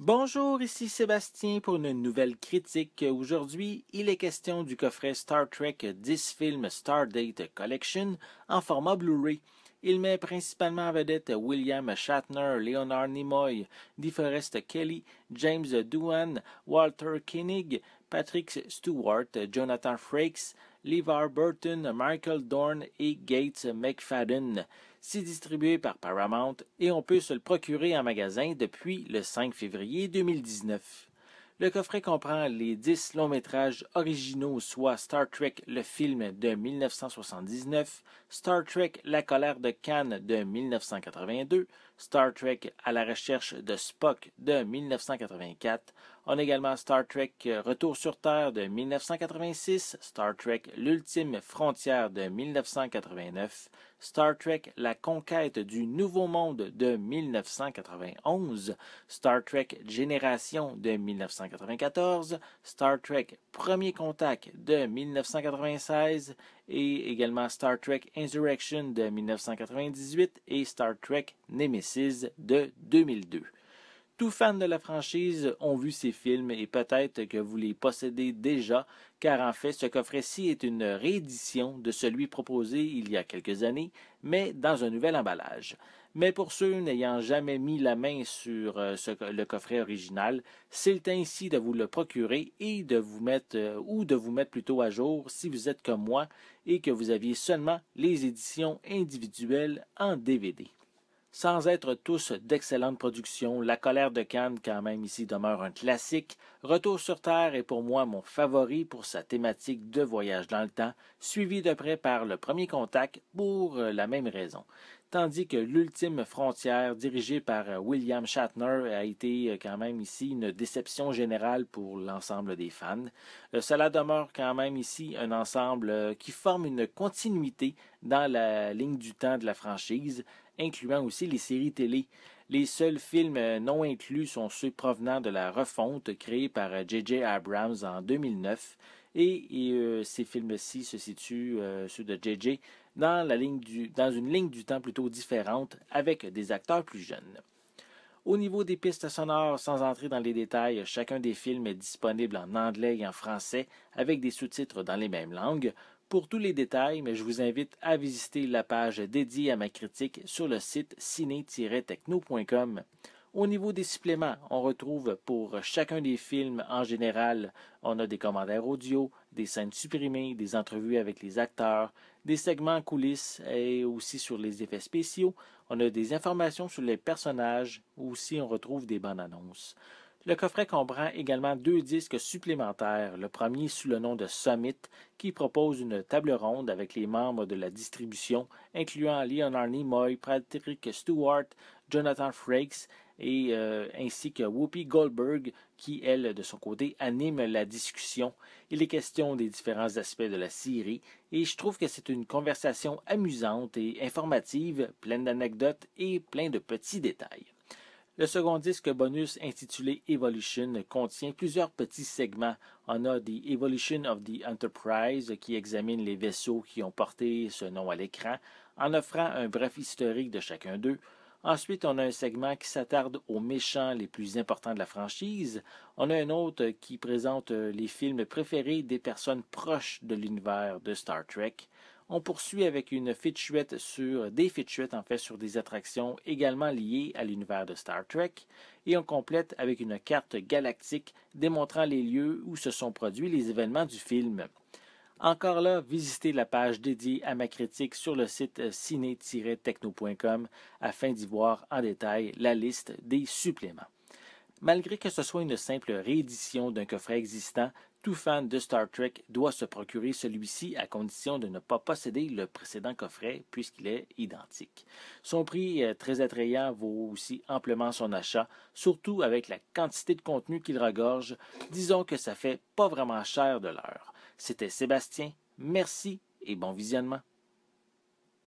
Bonjour, ici Sébastien pour une nouvelle critique. Aujourd'hui, il est question du coffret Star Trek 10 films Stardate Collection en format Blu-ray. Il met principalement en vedette William Shatner, Leonard Nimoy, DeForest Kelly, James Doohan, Walter Koenig, Patrick Stewart, Jonathan Frakes, LeVar Burton, Michael Dorn et Gates McFadden. C'est distribué par Paramount et on peut se le procurer en magasin depuis le 5 février 2019. Le coffret comprend les 10 longs métrages originaux, soit Star Trek le film de 1979, Star Trek La colère de Cannes de 1982, Star Trek à la recherche de Spock de 1984, on a également Star Trek euh, Retour sur Terre de 1986, Star Trek L'ultime frontière de 1989, Star Trek La conquête du nouveau monde de 1991, Star Trek Génération de 1994, Star Trek Premier contact de 1996 et également Star Trek Insurrection de 1998 et Star Trek Nemesis de 2002. Tout fans de la franchise ont vu ces films et peut-être que vous les possédez déjà, car en fait, ce coffret-ci est une réédition de celui proposé il y a quelques années, mais dans un nouvel emballage. Mais pour ceux n'ayant jamais mis la main sur euh, le coffret original, c'est le temps ici de vous le procurer et de vous mettre, euh, ou de vous mettre plutôt à jour si vous êtes comme moi et que vous aviez seulement les éditions individuelles en DVD. Sans être tous d'excellentes productions, La colère de Cannes, quand même ici, demeure un classique. Retour sur Terre est pour moi mon favori pour sa thématique de voyage dans le temps, suivi de près par Le Premier Contact pour euh, la même raison. Tandis que L'Ultime Frontière, dirigée par euh, William Shatner, a été euh, quand même ici une déception générale pour l'ensemble des fans. Cela demeure quand même ici un ensemble qui forme une continuité dans la ligne du temps de la franchise, incluant aussi les séries télé. Les seuls films euh, non inclus sont ceux provenant de la refonte créée par J.J. Euh, Abrams en 2009. Et, euh, ces films-ci se situent, ceux de J.J., dans, la ligne dans une ligne du temps plutôt différente, avec des acteurs plus jeunes. Au niveau des pistes sonores, sans entrer dans les détails, chacun des films est disponible en anglais et en français avec des sous-titres dans les mêmes langues. Pour tous les détails, mais je vous invite à visiter la page dédiée à ma critique sur le site ciné-techno.com. Au niveau des suppléments, on retrouve pour chacun des films en général, on a des commentaires audio, des scènes supprimées, des entrevues avec les acteurs, des segments coulisses et aussi sur les effets spéciaux. On a des informations sur les personnages, ou aussi on retrouve des bonnes annonces. Le coffret comprend également deux disques supplémentaires, le premier sous le nom de Summit, qui propose une table ronde avec les membres de la distribution, incluant Leonard Nimoy, Patrick Stewart, Jonathan Frakes, et euh, ainsi que Whoopi Goldberg, qui, elle, de son côté, anime la discussion. et les question des différents aspects de la série et je trouve que c'est une conversation amusante et informative, pleine d'anecdotes et plein de petits détails. Le second disque bonus intitulé Evolution contient plusieurs petits segments. On a The Evolution of the Enterprise qui examine les vaisseaux qui ont porté ce nom à l'écran en offrant un bref historique de chacun d'eux. Ensuite, on a un segment qui s'attarde aux méchants les plus importants de la franchise. On a un autre qui présente les films préférés des personnes proches de l'univers de Star Trek. On poursuit avec une fichuette sur des fichuettes en fait sur des attractions également liées à l'univers de Star Trek et on complète avec une carte galactique démontrant les lieux où se sont produits les événements du film. Encore là, visitez la page dédiée à ma critique sur le site euh, ciné-techno.com afin d'y voir en détail la liste des suppléments. Malgré que ce soit une simple réédition d'un coffret existant, tout fan de Star Trek doit se procurer celui-ci à condition de ne pas posséder le précédent coffret puisqu'il est identique. Son prix très attrayant vaut aussi amplement son achat, surtout avec la quantité de contenu qu'il regorge. Disons que ça fait pas vraiment cher de l'heure. C'était Sébastien, merci et bon visionnement.